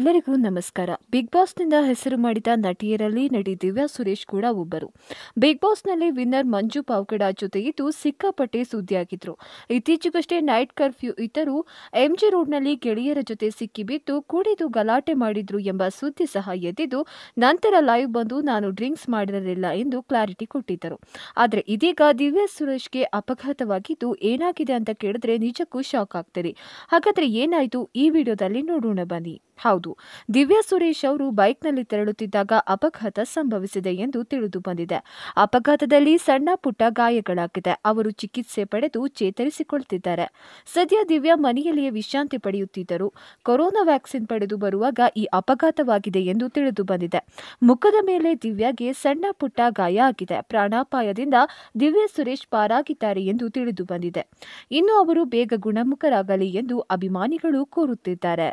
ಎಲ್ಲರಿಗೂ ನಮಸ್ಕಾರ ಬಿಗ್ ಬಾಸ್ನಿಂದ ಹೆಸರು ಮಾಡಿದ ನಟಿಯರಲ್ಲಿ ನಟಿ ದಿವ್ಯಾ ಸುರೇಶ್ ಕೂಡ ಒಬ್ಬರು ಬಿಗ್ ಬಾಸ್ನಲ್ಲಿ ವಿನ್ನರ್ ಮಂಜು ಜೊತೆ ಇದ್ದು ಸಿಕ್ಕಾಪಟ್ಟೆ ಸುದ್ದಿಯಾಗಿದ್ರು ಇತ್ತೀಚೆಗಷ್ಟೇ ನೈಟ್ ಕರ್ಫ್ಯೂ ಇದ್ದರೂ ಎಂಜಿ ರೋಡ್ನಲ್ಲಿ ಗೆಳೆಯರ ಜೊತೆ ಸಿಕ್ಕಿಬಿದ್ದು ಕುಡಿದು ಗಲಾಟೆ ಮಾಡಿದ್ರು ಎಂಬ ಸುದ್ದಿ ಸಹ ಎದ್ದಿದ್ದು ನಂತರ ಲೈವ್ ಬಂದು ನಾನು ಡ್ರಿಂಕ್ಸ್ ಮಾಡಿರಲಿಲ್ಲ ಎಂದು ಕ್ಲಾರಿಟಿ ಕೊಟ್ಟಿದ್ದರು ಆದರೆ ಇದೀಗ ದಿವ್ಯಾ ಸುರೇಶ್ಗೆ ಅಪಘಾತವಾಗಿದ್ದು ಏನಾಗಿದೆ ಅಂತ ಕೇಳಿದ್ರೆ ನಿಜಕ್ಕೂ ಶಾಕ್ ಆಗ್ತದೆ ಹಾಗಾದ್ರೆ ಏನಾಯಿತು ಈ ವಿಡಿಯೋದಲ್ಲಿ ನೋಡೋಣ ಬನ್ನಿ ಹೌದು ದಿವ್ಯಾ ಸುರೇಶ್ ಅವರು ಬೈಕ್ನಲ್ಲಿ ತೆರಳುತ್ತಿದ್ದಾಗ ಅಪಘಾತ ಸಂಭವಿಸಿದೆ ಎಂದು ತಿಳಿದು ಬಂದಿದೆ ಅಪಘಾತದಲ್ಲಿ ಸಣ್ಣ ಪುಟ್ಟ ಗಾಯಗಳಾಗಿದೆ ಅವರು ಚಿಕಿತ್ಸೆ ಪಡೆದು ಚೇತರಿಸಿಕೊಳ್ಳುತ್ತಿದ್ದಾರೆ ಸದ್ಯ ದಿವ್ಯಾ ಮನೆಯಲ್ಲಿಯೇ ವಿಶ್ರಾಂತಿ ಪಡೆಯುತ್ತಿದ್ದರು ಕೊರೋನಾ ವ್ಯಾಕ್ಸಿನ್ ಪಡೆದು ಬರುವಾಗ ಈ ಅಪಘಾತವಾಗಿದೆ ಎಂದು ತಿಳಿದು ಬಂದಿದೆ ಮುಖದ ಮೇಲೆ ದಿವ್ಯಾಗೆ ಸಣ್ಣ ಪುಟ್ಟ ಗಾಯ ಆಗಿದೆ ಪ್ರಾಣಾಪಾಯದಿಂದ ದಿವ್ಯಾ ಸುರೇಶ್ ಪಾರಾಗಿದ್ದಾರೆ ಎಂದು ತಿಳಿದು ಬಂದಿದೆ ಇನ್ನು ಅವರು ಬೇಗ ಗುಣಮುಖರಾಗಲಿ ಎಂದು ಅಭಿಮಾನಿಗಳು ಕೋರುತ್ತಿದ್ದಾರೆ